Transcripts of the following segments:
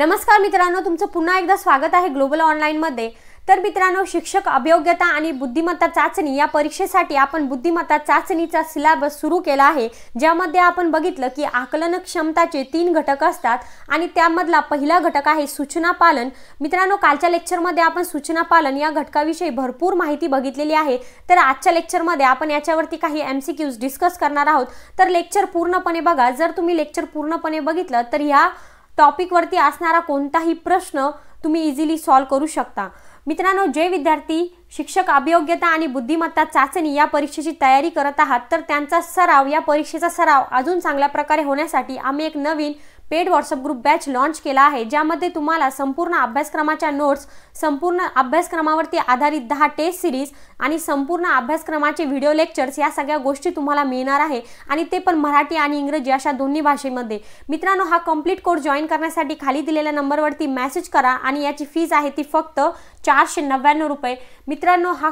नमस्कार मित्रांनो तुमचं पुन्हा एकदा स्वागत आहे ग्लोबल ऑनलाईनमध्ये तर मित्रांनो शिक्षक अभियोग्यता आणि बुद्धिमत्ता चाचणी या परीक्षेसाठी आपण बुद्धिमत्ता चाचणीचा सिलेबस सुरू केला आहे ज्यामध्ये आपण बघितलं की आकलन क्षमताचे तीन घटक असतात आणि त्यामधला पहिला घटक आहे सूचना पालन मित्रांनो कालच्या लेक्चरमध्ये आपण सूचना पालन या घटकाविषयी भरपूर माहिती बघितलेली आहे तर आजच्या लेक्चरमध्ये आपण याच्यावरती काही एम क्यूज डिस्कस करणार आहोत तर लेक्चर पूर्णपणे बघा जर तुम्ही लेक्चर पूर्णपणे बघितलं तर ह्या टॉपिकवरती असणारा कोणताही प्रश्न तुम्ही इझिली सॉल्व करू शकता मित्रांनो जे विद्यार्थी शिक्षक अभियोग्यता आणि बुद्धिमत्ता चाचणी या परीक्षेची तयारी करत आहात तर त्यांचा सराव या परीक्षेचा सराव अजून चांगल्या प्रकारे होण्यासाठी आम्ही एक नवीन paid WhatsApp group batch launch केला आहे ज्यामध्ये तुम्हाला संपूर्ण अभ्यासक्रमाच्या नोट्स संपूर्ण अभ्यासक्रमावरती आधारित दहा टेस्ट सिरीज आणि संपूर्ण अभ्यासक्रमाचे व्हिडिओ लेक्चर्स या सगळ्या गोष्टी तुम्हाला मिळणार आहे आणि ते पण मराठी आणि इंग्रजी अशा दोन्ही भाषेमध्ये मित्रांनो हा कम्प्लीट कोर्स जॉईन करण्यासाठी खाली दिलेल्या नंबरवरती मेसेज करा आणि याची फीज आहे ती फक्त चारशे नव्याण्णव रुपये मित्रांनो हा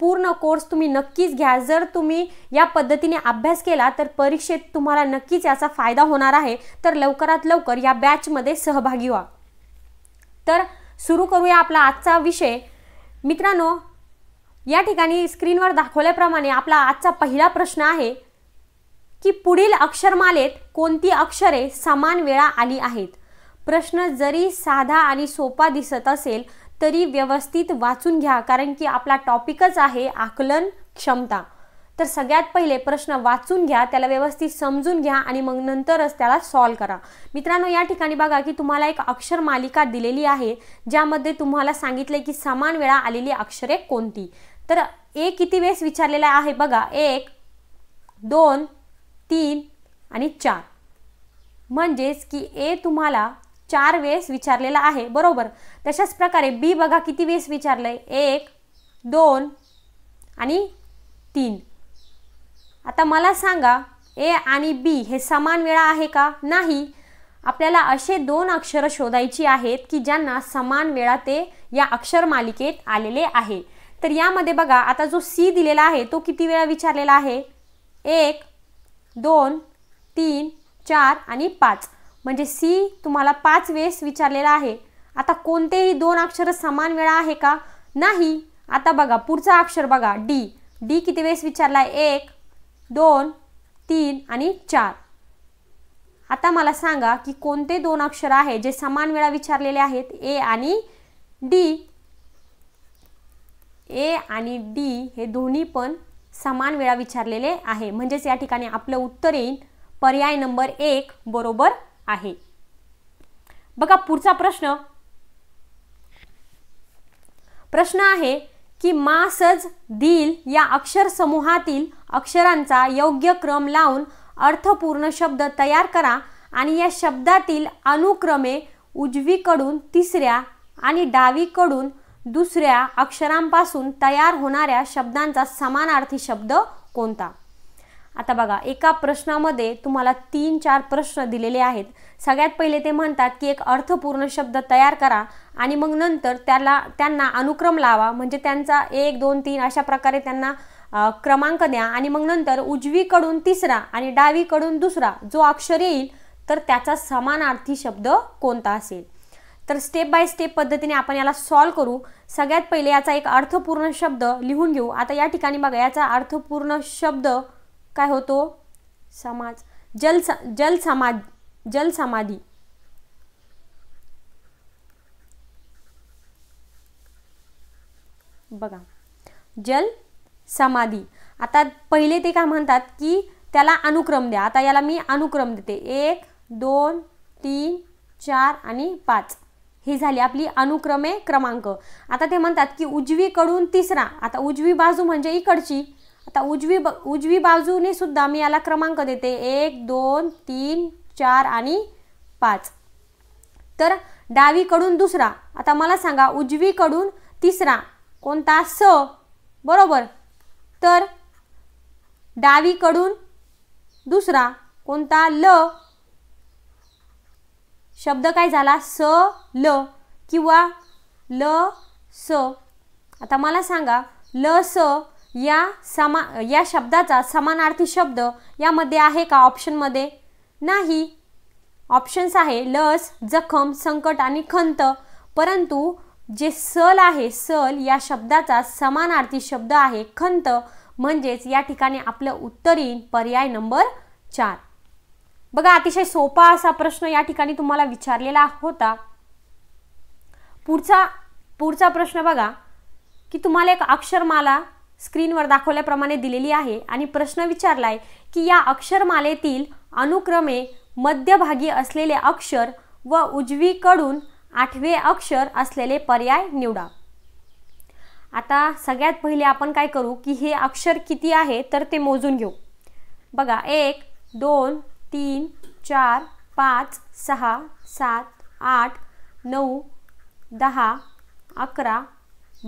पूर्ण कोर्स तुम्ही नक्कीच घ्या जर तुम्ही या पद्धतीने अभ्यास केला तर परीक्षेत तुम्हाला नक्कीच याचा फायदा होणार आहे तर लवकरात लवकर या बॅचमध्ये सहभागी व्हा तर सुरू करूया आपला आजचा विषय मित्रांनो या ठिकाणी स्क्रीनवर दाखवल्याप्रमाणे आपला आजचा पहिला प्रश्न आहे की पुढील अक्षरमालेत कोणती अक्षरे समान वेळा आली आहेत प्रश्न जरी साधा आणि सोपा दिसत असेल तरी व्यवस्थित वाचून घ्या कारण की आपला टॉपिकच आहे आकलन क्षमता तर सगळ्यात पहिले प्रश्न वाचून घ्या त्याला व्यवस्थित समजून घ्या आणि मग नंतरच त्याला सॉल्व करा मित्रांनो या ठिकाणी बघा की तुम्हाला एक अक्षर मालिका दिलेली आहे ज्यामध्ये तुम्हाला सांगितले की समान वेळा आलेली अक्षरे कोणती तर ए किती वेळेस विचारलेला आहे बघा एक दोन तीन आणि चार म्हणजेच की ए तुम्हाला चार वेळेस विचारलेला आहे बरोबर तशाच प्रकारे बी बघा किती वेळेस विचारलं आहे एक दोन आणि तीन आता मला सांगा ए आणि बी हे समान वेळा आहे का नाही आपल्याला असे दोन अक्षरं शोधायची आहेत की ज्यांना समान वेळा ते या अक्षर मालिकेत आलेले आहे तर यामध्ये बघा आता जो सी दिलेला आहे तो किती वेळा विचारलेला आहे एक दोन तीन चार आणि पाच म्हणजे सी तुम्हाला पाच वेळेस विचारलेला आहे आता कोणतेही दोन अक्षर समान वेळा आहे का नाही आता बघा पुढचा अक्षर बघा डी डी किती वेळेस विचारला आहे एक दोन तीन आणि चार आता मला सांगा की कोणते दोन अक्षर आहे जे समान वेळा विचारलेले आहेत ए आणि डी ए आणि डी हे दोन्ही पण समान वेळा विचारलेले आहे म्हणजेच या ठिकाणी आपलं उत्तर येईल पर्याय नंबर एक बरोबर आहे बघा पुढचा प्रश्न प्रश्न आहे की मासज दिल या अक्षर समूहातील अक्षरांचा योग्य क्रम लावून अर्थपूर्ण शब्द तयार करा आणि या शब्दातील अनुक्रमे उजवीकडून तिसऱ्या आणि डावीकडून दुसऱ्या अक्षरांपासून तयार होणाऱ्या शब्दांचा समानार्थी शब्द कोणता आता बघा एका प्रश्नामध्ये तुम्हाला तीन चार प्रश्न दिलेले आहेत सगळ्यात पहिले ते म्हणतात की एक अर्थपूर्ण शब्द तयार करा आणि मग नंतर त्याला त्यांना अनुक्रम लावा म्हणजे त्यांचा एक दोन तीन अशा प्रकारे त्यांना क्रमांक द्या आणि मग नंतर उजवीकडून तिसरा आणि डावीकडून दुसरा जो अक्षर येईल तर त्याचा समानार्थी शब्द कोणता असेल तर स्टेप बाय स्टेप पद्धतीने आपण याला सॉल्व करू सगळ्यात पहिले याचा एक अर्थपूर्ण शब्द लिहून घेऊ आता या ठिकाणी बघा याचा अर्थपूर्ण शब्द काय होतो समाज जल जल समाज जल समाधी बघा जल समाधी आता पहिले ते काय म्हणतात की त्याला अनुक्रम द्या आता याला मी अनुक्रम देते एक दोन तीन चार आणि पाच हे झाली आपली अनुक्रमे क्रमांक आता ते म्हणतात की उजवीकडून तिसरा आता उजवी बाजू म्हणजे इकडची आता उजवी ब उजवी बाजूने सुद्धा मी याला क्रमांक देते एक दोन तीन चार आणि पाच तर डावीकडून दुसरा आता मला सांगा उजवीकडून तिसरा कोणता स बरोबर तर डावीकडून दुसरा कोणता ल शब्द काय झाला स ल किंवा ल स आता मला सांगा ल स या समा या शब्दाचा समानार्थी शब्द यामध्ये आहे का ऑप्शनमध्ये नाही ऑप्शन्स आहे लस जखम संकट आणि खंत परंतु जे सल आहे सल या शब्दाचा समानार्थी शब्द आहे खंत म्हणजेच या ठिकाणी आपलं उत्तर येईल पर्याय नंबर चार बघा अतिशय सोपा असा प्रश्न या ठिकाणी तुम्हाला विचारलेला होता पुढचा पुढचा प्रश्न बघा की तुम्हाला एक अक्षरमाला स्क्रीनवर दाखवल्याप्रमाणे दिलेली आहे आणि प्रश्न विचारला आहे की या अक्षरमालेतील अनुक्रमे मध्यभागी असलेले अक्षर व उजवीकडून आठवे अक्षर असलेले पर्याय निवडा आता सगळ्यात पहिले आपण काय करू की हे अक्षर किती आहे तर ते मोजून घेऊ बघा एक दोन तीन चार पाच सहा सात आठ नऊ दहा अकरा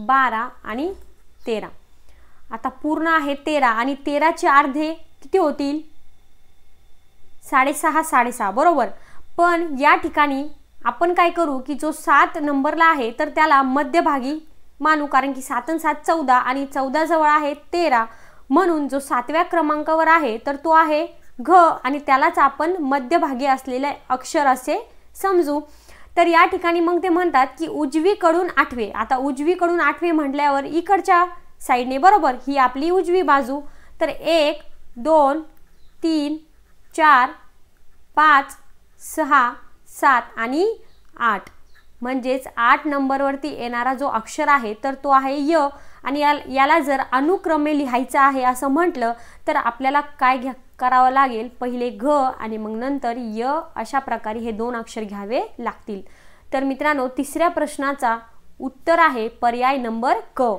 बारा आणि तेरा आता पूर्ण आहे तेरा आणि तेराचे अर्धे किती होतील साडेसहा साडेसहा बरोबर पण या ठिकाणी आपण काय करू की जो सात नंबरला आहे तर त्याला मध्यभागी मानू कारण की सात आणि सात चौदा आणि चौदा जवळ आहे तेरा म्हणून जो सातव्या क्रमांकावर आहे तर तो आहे घ आणि त्यालाच आपण मध्यभागी असलेले अक्षर असे समजू तर या ठिकाणी मग ते म्हणतात की उजवीकडून आठवे आता उजवीकडून आठवे म्हटल्यावर इकडच्या साईडने बरोबर ही आपली उजवी बाजू तर एक दोन तीन चार पाच सहा सात आणि आठ म्हणजेच आठ नंबरवरती येणारा जो अक्षर आहे तर तो आहे य आणि या याला जर अनुक्रमे लिहायचं आहे असं म्हटलं तर आपल्याला काय घ्या करावं लागेल पहिले घ आणि मग नंतर य अशा प्रकारे हे दोन अक्षर घ्यावे लागतील तर मित्रांनो तिसऱ्या प्रश्नाचा उत्तर आहे पर्याय नंबर क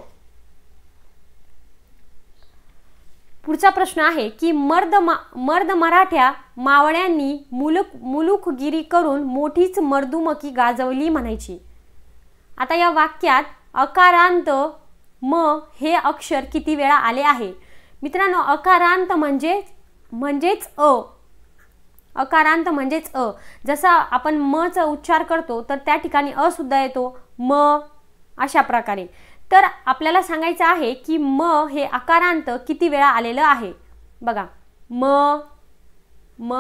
पुढचा प्रश्न आहे की मर्द मा मर्द मराठ्या मावळ्यांनी मुलुक मुलुखगिरी करून मोठीच मर्दुमकी गाजवली म्हणायची आता या वाक्यात अकारांत म हे अक्षर किती वेळा आले आहे मित्रांनो अकारांत म्हणजे म्हणजेच अ अकारांत म्हणजेच अ जसा आपण मचा उच्चार करतो तर त्या ठिकाणी अ सुद्धा येतो म अशा प्रकारे तर आपल्याला सांगायचं आहे की म हे आकारांत किती वेळा आलेलं आहे बघा म म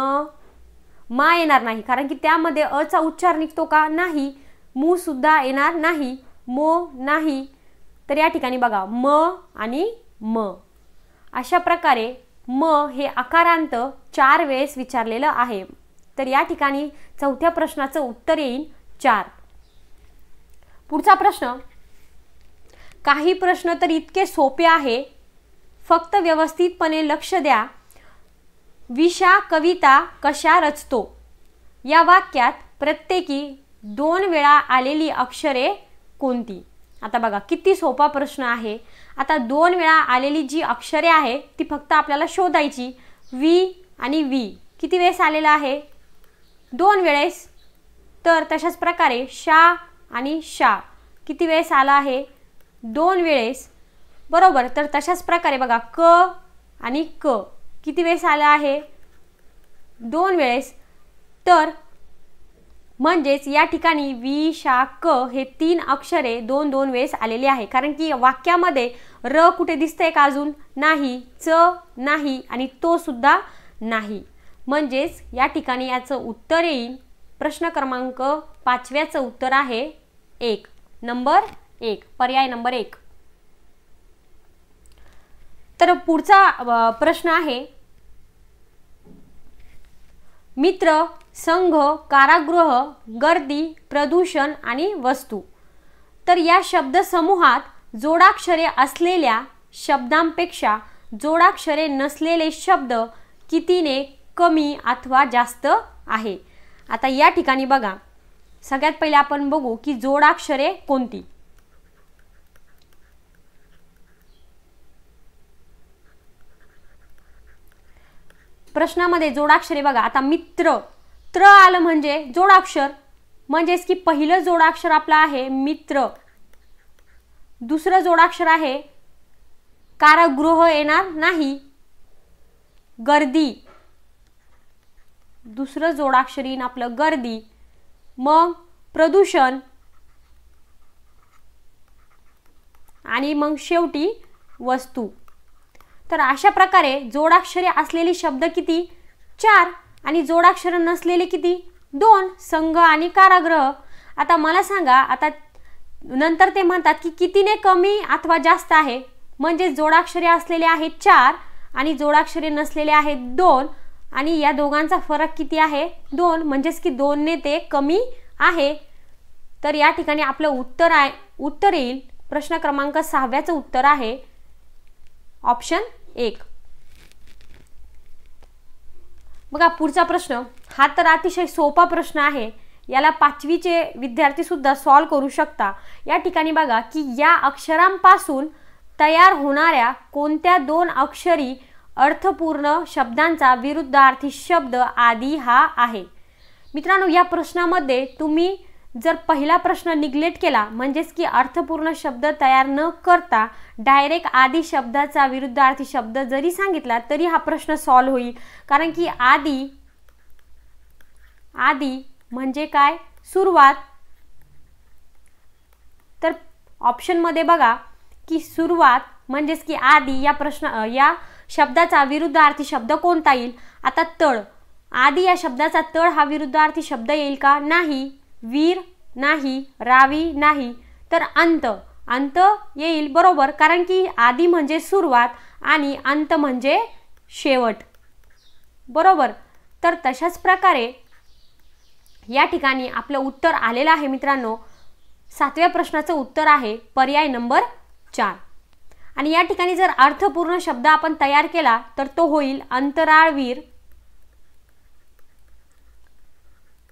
मा येणार नाही कारण की त्यामध्ये अचा उच्चार निघतो का नाही मू सुद्धा येणार नाही मो नाही तर या ठिकाणी बघा म आणि म अशा प्रकारे म हे आकारांत चार वेळेस विचारलेलं आहे तर या ठिकाणी चौथ्या प्रश्नाचं उत्तर येईल चार पुढचा प्रश्न काही प्रश्न तर इतके सोपे आहे फक्त व्यवस्थितपणे लक्ष द्या विशा कविता कशा रचतो या वाक्यात प्रत्येकी दोन वेळा आलेली अक्षरे कोणती आता बघा किती सोपा प्रश्न आहे आता दोन वेळा आलेली जी अक्षरे आहे ती फक्त आपल्याला शोधायची वी आणि वी किती वेळेस आलेला आहे दोन वेळेस तर तशाच प्रकारे शा आणि शा किती वेळेस आला आहे दोन वेळेस बरोबर तर तशाच प्रकारे बघा क आणि क किती वेळेस आलं आहे दोन वेळेस तर म्हणजेच या ठिकाणी वि शा क हे तीन अक्षरे दोन दोन वेळेस आलेली आहे कारण की वाक्यामध्ये र कुठे दिसतंय का अजून नाही च नाही आणि तो सुद्धा नाही म्हणजेच या ठिकाणी याचं उत्तर येईल प्रश्न क्रमांक पाचव्याचं उत्तर आहे एक नंबर एक पर्याय नंबर एक तर पुढचा प्रश्न आहे मित्र संघ कारागृह गर्दी प्रदूषण आणि वस्तू तर या शब्द शब्दसमूहात जोडाक्षरे असलेल्या शब्दांपेक्षा जोडाक्षरे नसलेले शब्द कितीने कमी अथवा जास्त आहे आता या ठिकाणी बघा सगळ्यात पहिले आपण बघू की जोडाक्षरे कोणती प्रश्नामध्ये जोडाक्षरे बघा आता मित्र त्र आलं म्हणजे जोडाक्षर म्हणजेच की पहिलं जोडाक्षर आपलं आहे मित्र दुसरं जोडाक्षर आहे कारागृह येणार नाही गर्दी दुसरं जोडाक्षर येईन आपलं गर्दी मग प्रदूषण आणि मग शेवटी वस्तू तर अशा प्रकारे जोडाक्षरे असलेले शब्द किती चार आणि जोडाक्षर नसलेले किती दोन संघ आणि काराग्रह आता मला सांगा आता नंतर ते म्हणतात की कितीने कमी अथवा जास्त आहे म्हणजे जोडाक्षरे असलेले आहेत चार आणि जोडाक्षरे नसलेले आहेत दोन आणि या दोघांचा फरक किती आहे दोन म्हणजेच की दोनने ते कमी आहे तर या ठिकाणी आपलं उत्तर आहे उत्तर येईल प्रश्न क्रमांक सहाव्याचं उत्तर आहे ऑप्शन एक बघा पुढचा प्रश्न हा तर अतिशय सोपा प्रश्न आहे याला पाचवीचे विद्यार्थी सुद्धा सॉल्व्ह करू शकता या ठिकाणी बघा की या अक्षरांपासून तयार होणाऱ्या कोणत्या दोन अक्षरी अर्थपूर्ण शब्दांचा विरुद्धार्थी शब्द आदी हा आहे मित्रांनो या प्रश्नामध्ये तुम्ही जर पहिला प्रश्न निग्लेक्ट केला म्हणजेच की अर्थपूर्ण शब्द तयार न करता डायरेक्ट आदी शब्दाचा विरुद्धार्थी शब्द जरी सांगितला तरी हा प्रश्न सॉल्व होईल कारण की आदी आदी म्हणजे काय सुरुवात तर ऑप्शनमध्ये बघा की सुरुवात म्हणजेच की आदी या प्रश्न या शब्दाचा विरुद्धार्थी शब्द कोणता येईल आता तळ आदी या शब्दाचा तळ हा विरुद्धार्थी शब्द येईल का नाही वीर नाही रावी नाही तर अंत अंत येईल बरोबर कारण की आधी म्हणजे सुरुवात आणि अंत म्हणजे शेवट बरोबर तर तशाच प्रकारे या ठिकाणी आपलं उत्तर आलेलं आहे मित्रांनो सातव्या प्रश्नाचं उत्तर आहे पर्याय नंबर चार आणि या ठिकाणी जर अर्थपूर्ण शब्द आपण तयार केला तर तो होईल अंतराळवीर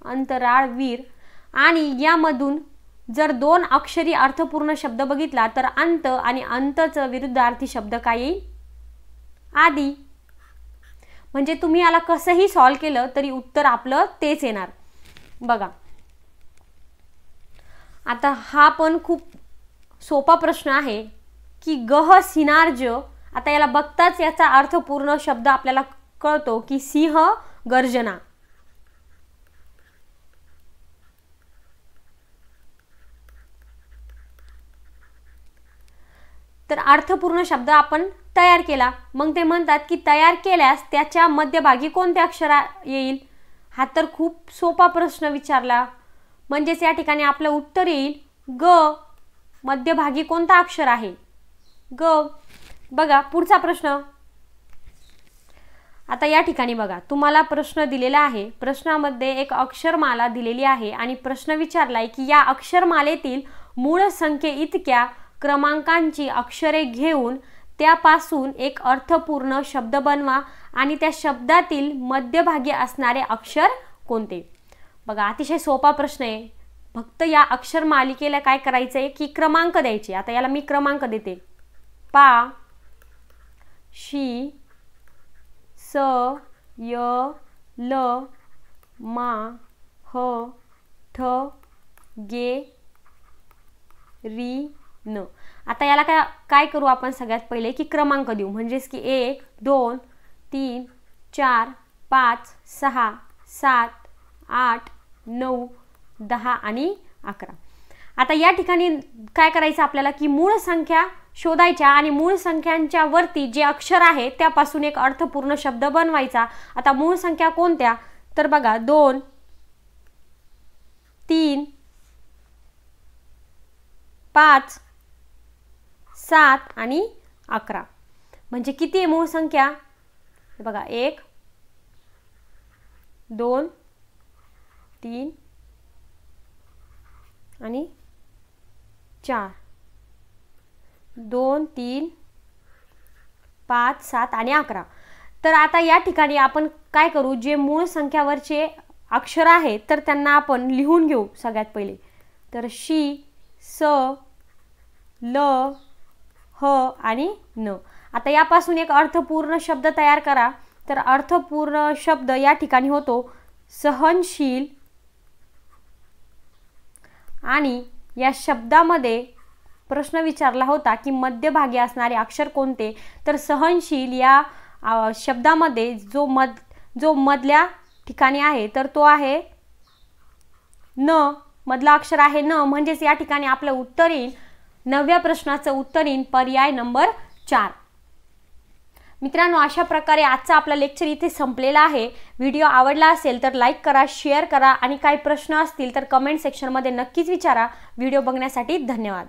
अंतराळवीर आणि यामधून जर दोन अक्षरी अर्थपूर्ण शब्द बघितला तर अंत आणि अंतचं विरुद्धार्थी शब्द काय येईल आदी म्हणजे तुम्ही याला कसंही सॉल्व केलं तरी उत्तर आपलं तेच येणार बघा आता हा पण खूप सोपा प्रश्न आहे की गह सिनार्ज आता याला बघताच याचा अर्थपूर्ण शब्द आपल्याला कळतो की सिंह गर्जना तर अर्थपूर्ण शब्द आपण तयार केला मग ते म्हणतात की तयार केल्यास त्याच्या मध्यभागी कोणत्या अक्षर येईल हा तर खूप सोपा प्रश्न विचारला म्हणजेच या ठिकाणी आपलं उत्तर येईल ग मध्यभागी कोणता अक्षर आहे ग बघा पुढचा प्रश्न आता या ठिकाणी बघा तुम्हाला प्रश्न दिलेला आहे प्रश्नामध्ये एक अक्षरमाला दिलेली आहे आणि प्रश्न विचारलाय की या अक्षरमालेतील मूळ संख्ये इतक्या क्रमांकांची अक्षरे घेऊन त्यापासून एक अर्थपूर्ण शब्द बनवा आणि त्या शब्दातील मध्यभागी असणारे अक्षर कोणते बघा अतिशय सोपा प्रश्न आहे फक्त या अक्षर मालिकेला काय करायचं आहे की क्रमांक द्यायचे आता याला मी क्रमांक देते पा शी स य ल मा ह ठ गे री न आता याला काय काय करू आपण सगळ्यात पहिले की क्रमांक देऊ म्हणजेच की एक दोन तीन चार पाच सहा सात आठ नऊ दहा आणि अकरा आता या ठिकाणी काय करायचं आपल्याला की मूळ संख्या शोधायच्या आणि मूळ संख्यांच्या वरती जे अक्षर आहे त्यापासून एक अर्थपूर्ण शब्द बनवायचा आता मूळ संख्या कोणत्या तर बघा दोन तीन पाच सात आणि अकरा म्हणजे किती आहे मूळ संख्या बघा एक दोन तीन आणि चार दोन तीन पाच सात आणि अकरा तर आता या ठिकाणी आपण काय करू जे मूळ संख्यावरचे अक्षर आहेत तर त्यांना आपण लिहून घेऊ सगळ्यात पहिले तर शी स ल ह हो आणि न आता यापासून एक अर्थपूर्ण शब्द तयार करा तर अर्थपूर्ण शब्द या ठिकाणी होतो सहनशील आणि या शब्दामध्ये प्रश्न विचारला होता की मध्यभागी असणारे अक्षर कोणते तर सहनशील या शब्दामध्ये जो मध जो मधल्या ठिकाणी आहे तर तो आहे न मधला अक्षर आहे न म्हणजेच या ठिकाणी आपलं उत्तर येईल नवव्या प्रश्नाचं उत्तर येईल पर्याय नंबर चार मित्रांनो अशा प्रकारे आजचा आपला लेक्चर इथे संपलेला आहे व्हिडिओ आवडला असेल तर लाईक करा शेअर करा आणि काही प्रश्न असतील तर कमेंट सेक्शनमध्ये नक्कीच विचारा व्हिडिओ बघण्यासाठी धन्यवाद